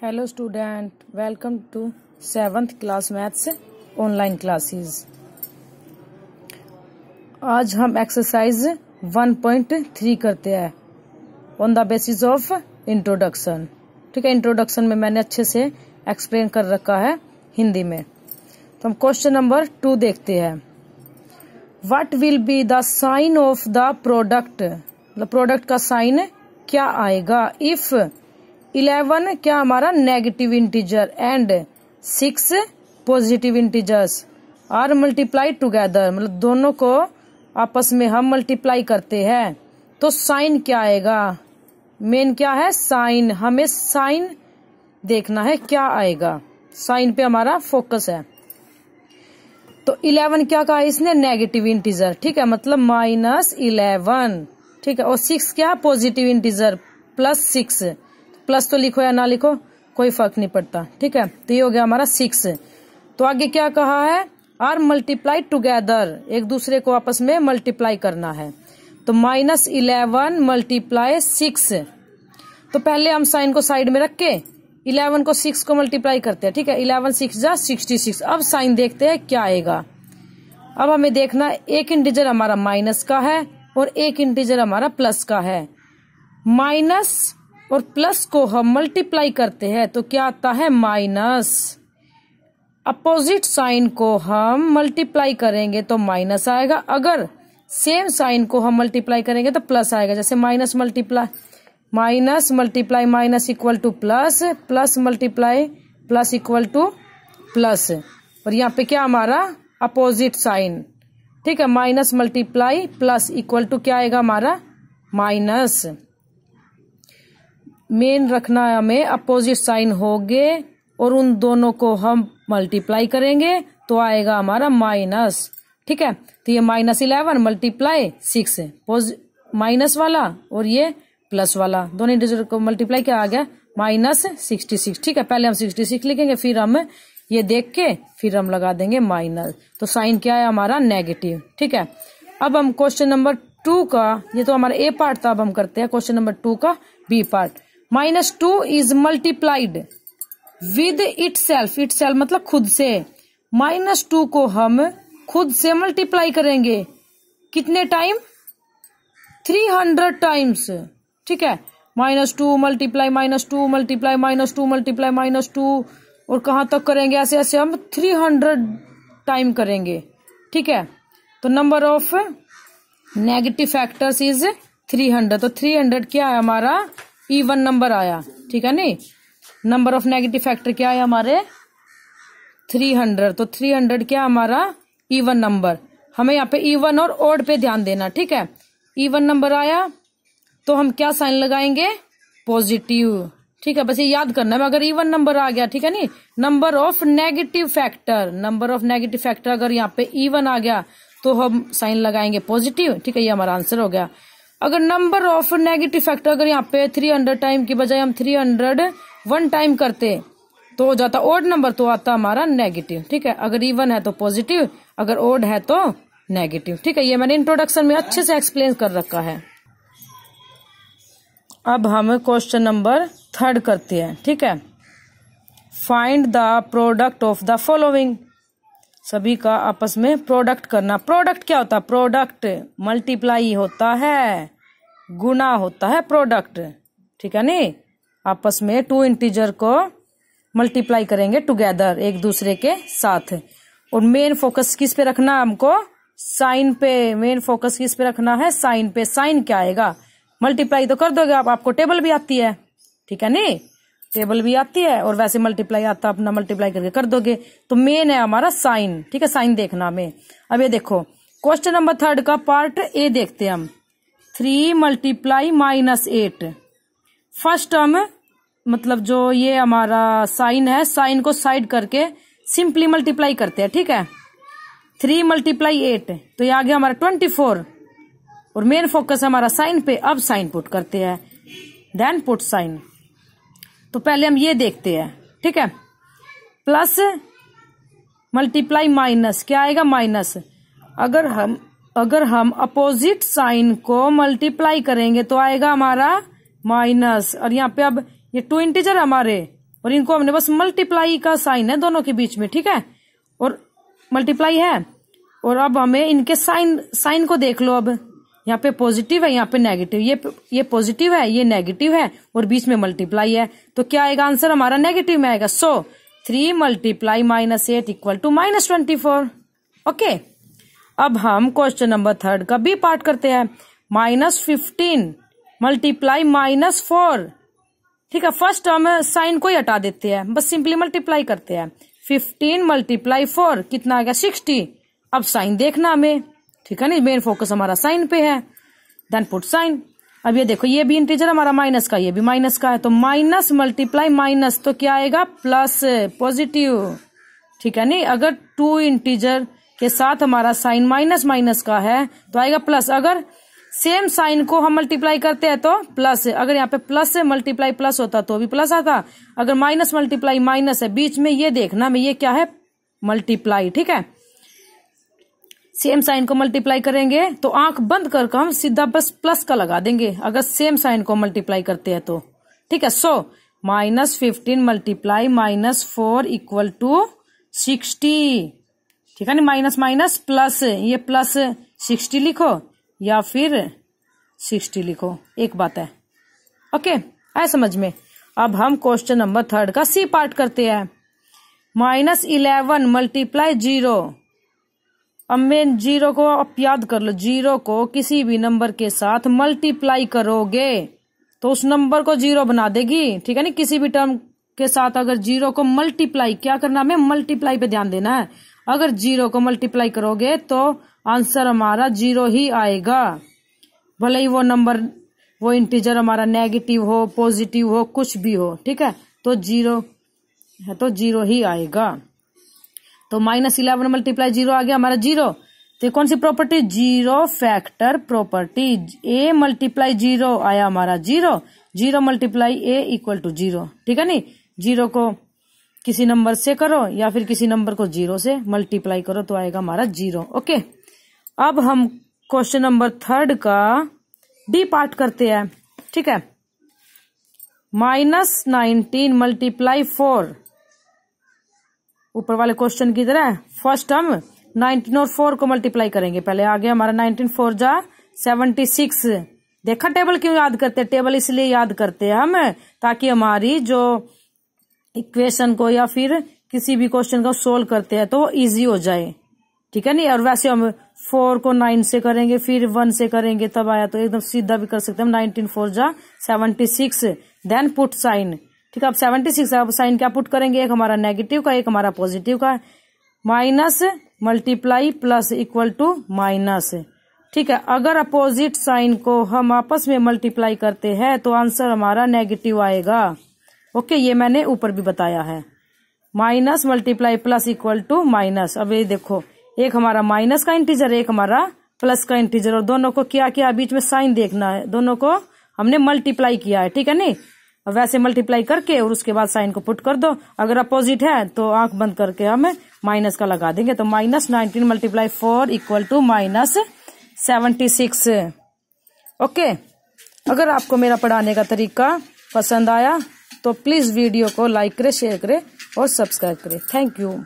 hello student welcome to seventh class maths online classes आज हम exercise 1.3 करते हैं on the basis of introduction ठीक है इंट्रोडक्शन में मैंने अच्छे से एक्सप्लेन कर रखा है हिंदी में तो हम क्वेश्चन नंबर टू देखते हैं what will be the sign of the product मतलब प्रोडक्ट का साइन क्या आएगा इफ़ इलेवन क्या हमारा negative integer and six positive integers are multiply together मतलब दोनों को आपस में हम मल्टीप्लाई करते हैं तो साइन क्या आएगा मेन क्या है साइन हमें साइन देखना है क्या आएगा साइन पे हमारा फोकस है तो इलेवन क्या कहा इसने नेगेटिव इंटीजर ठीक है मतलब माइनस इलेवन ठीक है और सिक्स क्या positive integer plus six plus तो लिखो या ना लिखो कोई फर्क नहीं पड़ता ठीक है तो ये हो गया हमारा सिक्स तो आगे क्या कहा है आर मल्टीप्लाई टूगेदर एक दूसरे को आपस में मल्टीप्लाई करना है तो माइनस इलेवन मल्टीप्लाई सिक्स तो पहले हम साइन को साइड में रख के इलेवन को सिक्स को मल्टीप्लाई करते हैं ठीक है इलेवन सिक्स जा सिक्सटी सिक्स अब साइन देखते हैं क्या आएगा अब हमें देखना एक इंटीजर हमारा माइनस का है और एक इंटीजर हमारा प्लस का है माइनस और प्लस को हम मल्टीप्लाई करते हैं तो क्या आता है माइनस अपोजिट साइन को हम मल्टीप्लाई करेंगे तो माइनस आएगा अगर सेम साइन को हम मल्टीप्लाई करेंगे तो प्लस आएगा जैसे minus multiply minus multiply minus equal to plus plus multiply plus equal to plus और यहाँ पे क्या हमारा अपोजिट साइन ठीक है minus multiply plus equal to क्या आएगा हमारा माइनस मेन रखना हमें अपोजिट साइन हो गए और उन दोनों को हम मल्टीप्लाई करेंगे तो आएगा हमारा माइनस ठीक है तो ये minus eleven multiply six minus वाला और ये प्लस वाला दोनों इंटीजर को मल्टीप्लाई क्या आ गया माइनस सिक्सटी सिक्स ठीक है पहले हम सिक्सटी सिक्स लिखेंगे फिर हम ये देख के फिर हम लगा देंगे माइनस तो साइन क्या है हमारा नेगेटिव ठीक है अब हम क्वेश्चन नंबर टू का ये तो हमारा ए पार्ट था अब हम करते हैं क्वेश्चन नंबर टू का B part minus two is multiplied with itself itself मतलब खुद से माइनस टू को हम खुद से मल्टीप्लाई करेंगे कितने टाइम थ्री हंड्रेड टाइम्स ठीक है minus two multiply minus two multiply minus two multiply minus two और कहा तक करेंगे ऐसे ऐसे हम थ्री हंड्रेड टाइम करेंगे ठीक है तो number of negative factors is three hundred तो थ्री हंड्रेड क्या है हमारा इवन e नंबर आया ठीक है नी नंबर ऑफ नेगेटिव फैक्टर क्या है हमारे थ्री हंड्रेड तो थ्री हंड्रेड क्या हमारा इवन e नंबर हमें यहाँ पे इवन e और ओड पे ध्यान देना ठीक है इवन नंबर आया तो हम क्या साइन लगाएंगे पॉजिटिव ठीक है बस ये याद करना है अगर इवन नंबर आ गया ठीक है नी number of negative factor number of negative factor अगर यहाँ पे इवन आ गया तो हम साइन लगाएंगे पॉजिटिव ठीक है ये हमारा आंसर हो गया अगर नंबर ऑफ नेगेटिव फैक्टर अगर यहाँ पे थ्री हंड्रेड टाइम की बजाय हम थ्री हंड्रेड वन टाइम करते तो हो जाता ओड नंबर तो आता हमारा नेगेटिव ठीक है अगर इवन है तो पॉजिटिव अगर ओड है तो नेगेटिव ठीक है ये मैंने इंट्रोडक्शन में अच्छे से एक्सप्लेन कर रखा है अब हम क्वेश्चन नंबर थर्ड करते हैं ठीक है find the product of the following सभी का आपस में प्रोडक्ट करना प्रोडक्ट क्या होता है प्रोडक्ट मल्टीप्लाई होता है गुना होता है प्रोडक्ट ठीक है नहीं आपस में टू इंटीजर को मल्टीप्लाई करेंगे टुगेदर एक दूसरे के साथ और मेन फोकस किस पे रखना है हमको साइन पे मेन फोकस किस पे रखना है साइन पे साइन क्या आएगा मल्टीप्लाई तो कर दोगे आप आपको टेबल भी आती है ठीक है नहीं टेबल भी आती है और वैसे मल्टीप्लाई आता अपना मल्टीप्लाई करके कर दोगे तो मेन है हमारा साइन ठीक है साइन देखना हमें अब ये देखो क्वेश्चन नंबर थर्ड का पार्ट ए देखते हैं हम three multiply minus eight first term मतलब जो ये हमारा साइन है साइन को साइड करके सिंपली मल्टीप्लाई करते हैं ठीक है थ्री मल्टीप्लाई एट तो ये आ गया हमारा ट्वेंटी फोर और मेन फोकस हमारा साइन पे अब साइन पुट करते हैं देन पुट साइन तो पहले हम ये देखते हैं ठीक है प्लस मल्टीप्लाई माइनस क्या आएगा माइनस अगर हम अगर हम अपोजिट साइन को मल्टीप्लाई करेंगे तो आएगा हमारा माइनस और यहाँ पे अब ये टू इंटीजर हमारे और इनको हमने बस मल्टीप्लाई का साइन है दोनों के बीच में ठीक है और मल्टीप्लाई है और अब हमें इनके साइन साइन को देख लो अब यहाँ पे पॉजिटिव है यहाँ पे नेगेटिव ये ये पॉजिटिव है ये नेगेटिव है और बीच में मल्टीप्लाई है तो क्या आएगा आंसर हमारा नेगेटिव में आएगा so three multiply minus eight equal to minus twenty four okay अब हम क्वेश्चन नंबर थर्ड का बी पार्ट करते हैं minus fifteen multiply minus four ठीक है फर्स्ट हम साइन को ही हटा देते हैं बस सिंपली मल्टीप्लाई करते हैं फिफ्टीन मल्टीप्लाई फोर कितना आएगा सिक्सटी अब साइन देखना हमें ठीक है ना मेन फोकस हमारा साइन पे है देन पुट साइन अब ये देखो ये भी इंटीजर हमारा माइनस का ये भी माइनस का है तो माइनस मल्टीप्लाई माइनस तो क्या आएगा प्लस पॉजिटिव ठीक है नहीं अगर टू इंटीजर के साथ हमारा साइन माइनस माइनस का है तो आएगा प्लस अगर सेम साइन को हम मल्टीप्लाई करते हैं तो प्लस अगर यहाँ पे प्लस से मल्टीप्लाई प्लस होता तो भी प्लस आता अगर माइनस मल्टीप्लाई माइनस है बीच में ये देखना में ये क्या है मल्टीप्लाई ठीक है सेम साइन को मल्टीप्लाई करेंगे तो आंख बंद कर हम सीधा बस प्लस का लगा देंगे अगर सेम साइन को मल्टीप्लाई करते हैं तो ठीक है so minus fifteen multiply minus four equal to sixty ठीक है ना माइनस माइनस प्लस ये प्लस सिक्सटी लिखो या फिर सिक्सटी लिखो एक बात है ओके आए समझ में अब हम क्वेश्चन नंबर थर्ड का सी पार्ट करते हैं माइनस इलेवन मल्टीप्लाई जीरो अब मेन जीरो को आप याद कर लो जीरो को किसी भी नंबर के साथ मल्टीप्लाई करोगे तो उस नंबर को जीरो बना देगी ठीक है ना किसी भी टर्म के साथ अगर जीरो को मल्टीप्लाई क्या करना हमें मल्टीप्लाई पे ध्यान देना है अगर जीरो को मल्टीप्लाई करोगे तो आंसर हमारा जीरो ही आएगा भले ही वो नंबर वो इंटीजर हमारा नेगेटिव हो पॉजिटिव हो कुछ भी हो ठीक है तो जीरो है तो जीरो ही आएगा तो माइनस इलेवन मल्टीप्लाई जीरो आ गया हमारा जीरो तो कौन सी property zero factor property A multiply zero आया हमारा zero zero multiply A equal to zero ठीक है नी जीरो को किसी नंबर से करो या फिर किसी नंबर को जीरो से मल्टीप्लाई करो तो आएगा हमारा जीरो ओके अब हम क्वेश्चन नंबर थर्ड का डी पार्ट करते हैं ठीक है माइनस नाइनटीन मल्टीप्लाई फोर ऊपर वाले क्वेश्चन की तरह फर्स्ट हम 19 और 4 को मल्टीप्लाई करेंगे पहले आ गया हमारा 19 फोर जा सेवेंटी सिक्स देखा टेबल क्यों याद करते हैं टेबल इसलिए याद करते हैं हम ताकि हमारी जो इक्वेशन को या फिर किसी भी क्वेश्चन को सोल्व करते हैं तो इजी हो जाए ठीक है नहीं और वैसे हम फोर को नाइन से करेंगे फिर वन से करेंगे तब आया तो एकदम सीधा भी कर सकते हैं नाइनटीन फोर जा seventy six then put sign ठीक है अब सेवेंटी सिक्स अब साइन क्या पुट करेंगे एक हमारा नेगेटिव का एक हमारा पॉजिटिव का minus multiply plus equal to minus ठीक है अगर अपोजिट साइन को हम आपस में मल्टीप्लाई करते हैं तो आंसर हमारा नेगेटिव आएगा ओके ये मैंने ऊपर भी बताया है minus multiply plus equal to minus अब ये देखो एक हमारा माइनस का इंटीजर एक हमारा प्लस का इंटीजर और दोनों को क्या किया बीच में साइन देखना है दोनों को हमने मल्टीप्लाई किया है ठीक है नहीं और वैसे मल्टीप्लाई करके और उसके बाद साइन को पुट कर दो अगर अपोजिट है तो आंख बंद करके हम माइनस का लगा देंगे तो minus nineteen multiply four equal to minus seventy six okay अगर आपको मेरा पढ़ाने का तरीका पसंद आया तो प्लीज़ वीडियो को लाइक करे शेयर करे और सब्सक्राइब करे थैंक यू